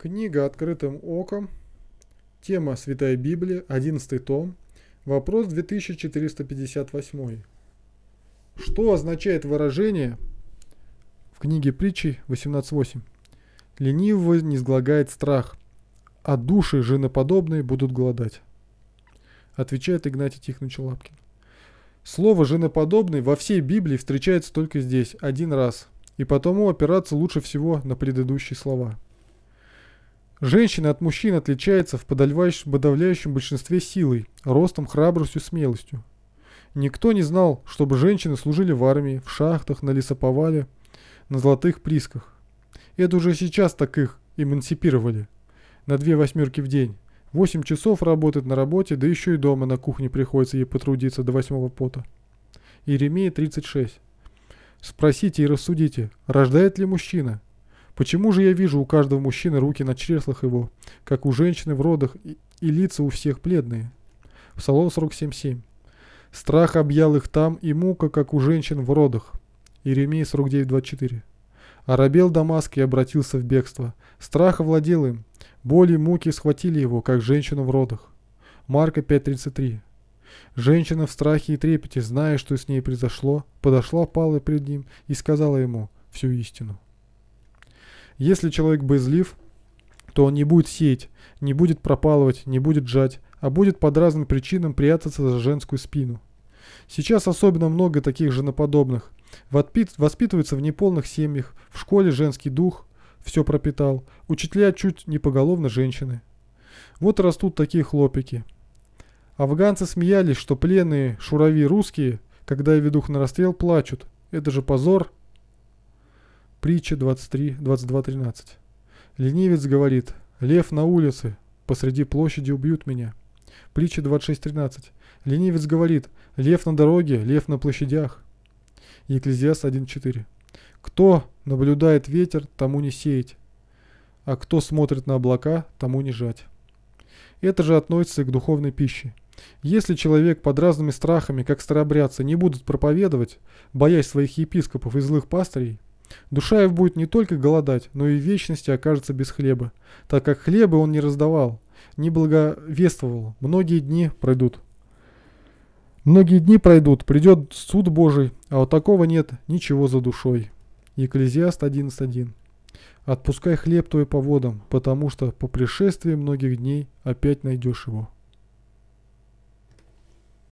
Книга «Открытым оком», тема «Святая Библия», 11 том, вопрос 2458. Что означает выражение в книге притчи 18.8? Ленивого не сглагает страх, а души женоподобные будут голодать. Отвечает Игнатий Тихонович Лапкин. Слово «женоподобный» во всей Библии встречается только здесь, один раз, и потому опираться лучше всего на предыдущие слова – Женщина от мужчин отличается в подавляющем большинстве силой, ростом, храбростью, смелостью. Никто не знал, чтобы женщины служили в армии, в шахтах, на лесоповале, на золотых присках. Это уже сейчас так их эмансипировали. На две восьмерки в день. Восемь часов работает на работе, да еще и дома на кухне приходится ей потрудиться до восьмого пота. Иеремия 36. Спросите и рассудите, рождает ли мужчина? Почему же я вижу у каждого мужчины руки на чреслах его, как у женщины в родах, и, и лица у всех пледные? Псалом 47.7. Страх объял их там, и мука, как у женщин в родах. Иеремия 49.24. Арабел Дамаск и обратился в бегство. Страх овладел им. Боли и муки схватили его, как женщину в родах. Марка 5.33. Женщина в страхе и трепете, зная, что с ней произошло, подошла, пала пред ним и сказала ему всю истину. Если человек боязлив, то он не будет сеять, не будет пропалывать, не будет жать, а будет под разным причинам прятаться за женскую спину. Сейчас особенно много таких женоподобных. Воспитывается в неполных семьях, в школе женский дух все пропитал, учителя чуть не поголовно женщины. Вот растут такие хлопики. Афганцы смеялись, что пленные шурави русские, когда я веду их на расстрел, плачут. Это же позор, Притча 23.22.13. Ленивец говорит, лев на улице, посреди площади убьют меня. Притча 26.13. Ленивец говорит, лев на дороге, лев на площадях. Екклезиас 1.4. Кто наблюдает ветер, тому не сеять, а кто смотрит на облака, тому не жать. Это же относится и к духовной пище. Если человек под разными страхами, как старобрядцы, не будут проповедовать, боясь своих епископов и злых пастырей, Душаев будет не только голодать, но и в вечности окажется без хлеба, так как хлеба он не раздавал, не благовествовал. Многие дни пройдут. Многие дни пройдут, придет суд Божий, а у такого нет ничего за душой. Екклезиаст 11.1 «Отпускай хлеб твой по водам, потому что по пришествии многих дней опять найдешь его».